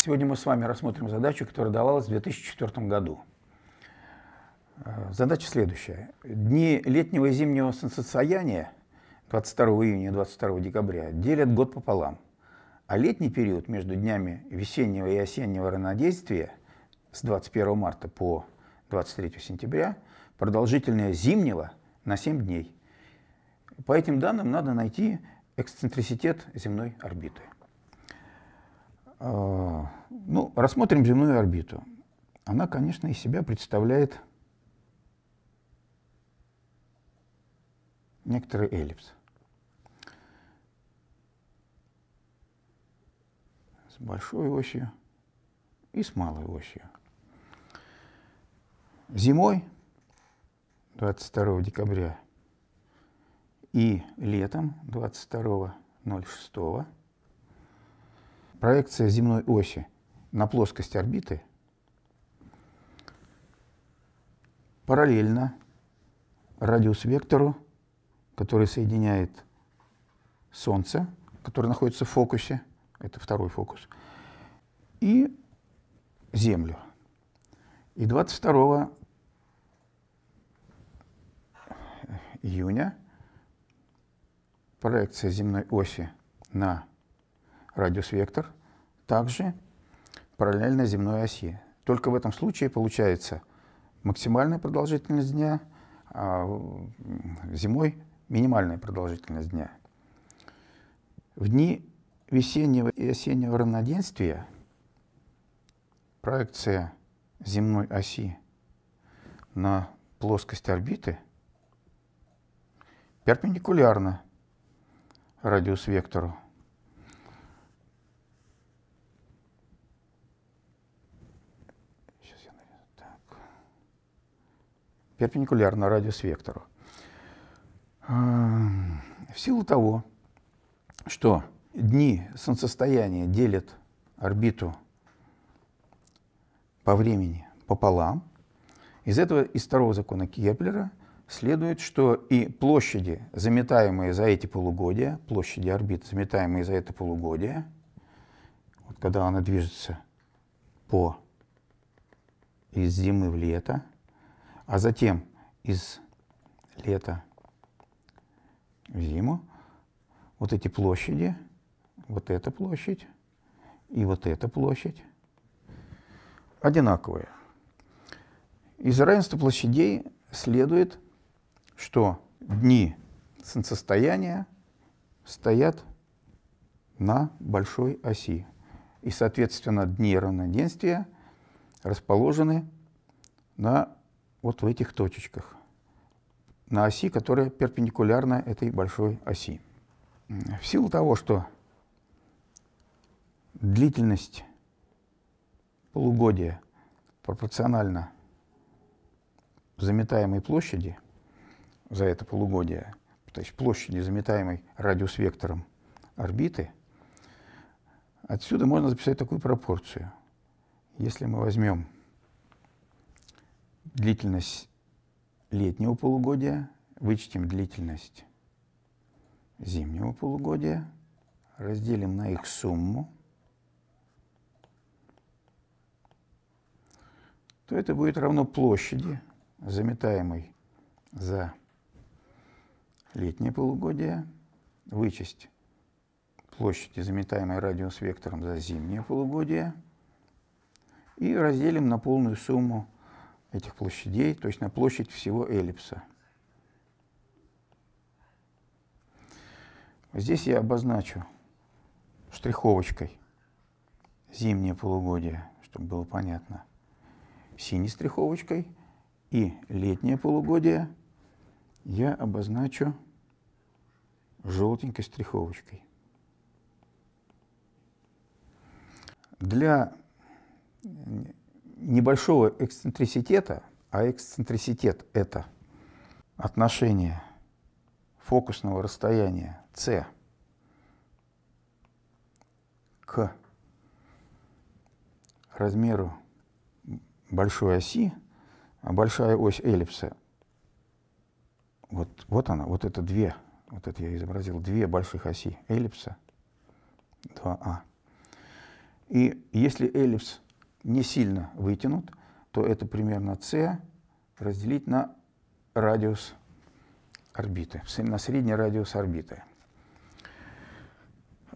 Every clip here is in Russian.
Сегодня мы с вами рассмотрим задачу, которая давалась в 2004 году. Э, задача следующая. Дни летнего и зимнего солнцестояния 22 июня и 22 декабря делят год пополам, а летний период между днями весеннего и осеннего ранодействия с 21 марта по 23 сентября продолжительное зимнего на 7 дней. По этим данным надо найти эксцентриситет земной орбиты. А, ну, рассмотрим земную орбиту. Она, конечно, из себя представляет некоторый эллипс. С большой осью и с малой осью. Зимой 22 декабря и летом 22.06 проекция земной оси на плоскость орбиты параллельно радиус-вектору, который соединяет Солнце, которое находится в фокусе, это второй фокус, и Землю. И 22 июня проекция земной оси на радиус вектор, также параллельно земной оси. Только в этом случае получается максимальная продолжительность дня, а зимой минимальная продолжительность дня. В дни весеннего и осеннего равноденствия проекция земной оси на плоскость орбиты перпендикулярна радиус вектору перпендикулярно радиус-вектору. А, в силу того, что дни солнцестояния делят орбиту по времени пополам, из этого, из второго закона Кеплера, следует, что и площади, заметаемые за эти полугодия, площади орбит, заметаемые за это полугодие, вот когда она движется по из зимы в лето, а затем из лета в зиму вот эти площади, вот эта площадь и вот эта площадь одинаковые. Из равенства площадей следует, что дни солнцестояния стоят на большой оси. И, соответственно, дни равноденствия расположены на вот в этих точечках, на оси, которая перпендикулярна этой большой оси. В силу того, что длительность полугодия пропорциональна заметаемой площади за это полугодие, то есть площади, заметаемой радиус-вектором орбиты, отсюда можно записать такую пропорцию. Если мы возьмем длительность летнего полугодия, вычтем длительность зимнего полугодия, разделим на их сумму, то это будет равно площади, заметаемой за летнее полугодие, вычесть площади, заметаемой радиус вектором за зимнее полугодие, и разделим на полную сумму этих площадей, то есть на площадь всего эллипса. Здесь я обозначу штриховочкой зимнее полугодие, чтобы было понятно, синей штриховочкой и летнее полугодие я обозначу желтенькой штриховочкой. Для небольшого эксцентриситета, а эксцентриситет – это отношение фокусного расстояния c к размеру большой оси, а большая ось эллипса, вот, вот она, вот это две, вот это я изобразил, две больших оси эллипса, 2А. А. И если эллипс не сильно вытянут, то это примерно c разделить на радиус орбиты, на средний радиус орбиты.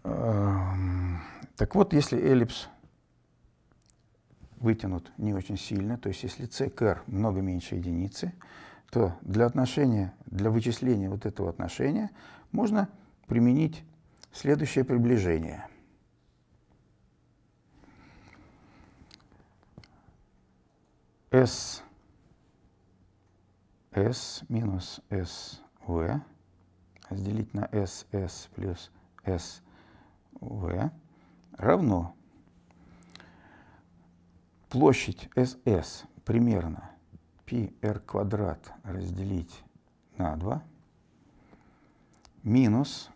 Эм, так вот, если эллипс вытянут не очень сильно, то есть если c к r много меньше единицы, то для отношения, для вычисления вот этого отношения можно применить следующее приближение – S, S минус SV разделить на SS плюс SV равно площадь SS примерно πr квадрат разделить на 2 минус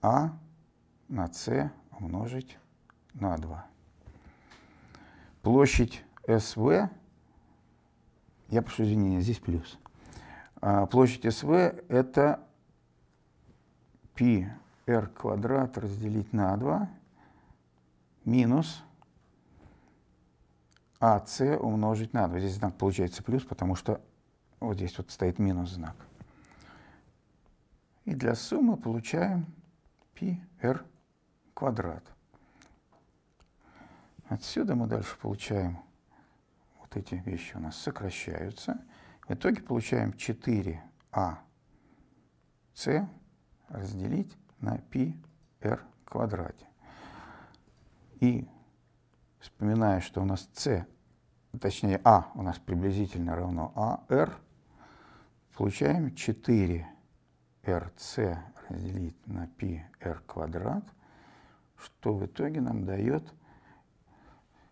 А на С умножить на 2. Площадь СВ, я прошу извинения, здесь плюс. А, площадь СВ это пи r квадрат разделить на 2 минус АС умножить на 2. Здесь знак получается плюс, потому что вот здесь вот стоит минус знак. И для суммы получаем пи r квадрат. Отсюда мы дальше получаем вот эти вещи у нас сокращаются. В итоге получаем 4АС разделить на πr квадрате. И вспоминая, что у нас c, точнее А у нас приблизительно равно АР, получаем 4РС разделить на πr квадрат, что в итоге нам дает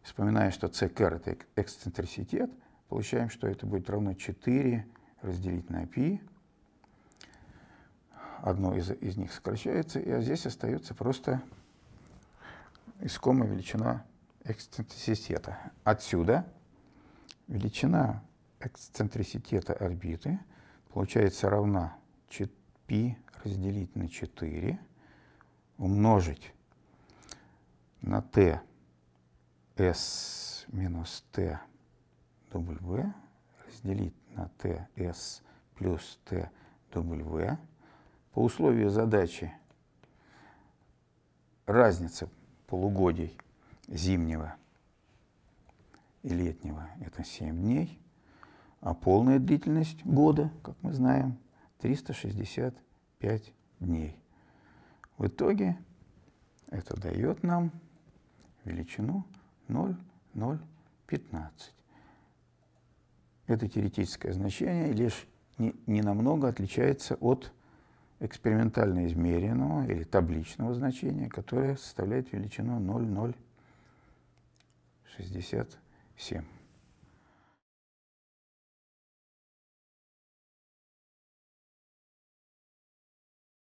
Вспоминая, что c кэр это эксцентриситет, получаем, что это будет равно 4 разделить на π. Одно из, из них сокращается, и а здесь остается просто искомая величина эксцентриситета. Отсюда величина эксцентриситета орбиты получается равна π разделить на 4 умножить на t S минус T W разделить на T S плюс T W. По условию задачи разница полугодий зимнего и летнего – это 7 дней, а полная длительность года, как мы знаем, 365 дней. В итоге это дает нам величину 0, 0, 15. Это теоретическое значение лишь не, не намного отличается от экспериментально измеренного или табличного значения, которое составляет величину 0,067.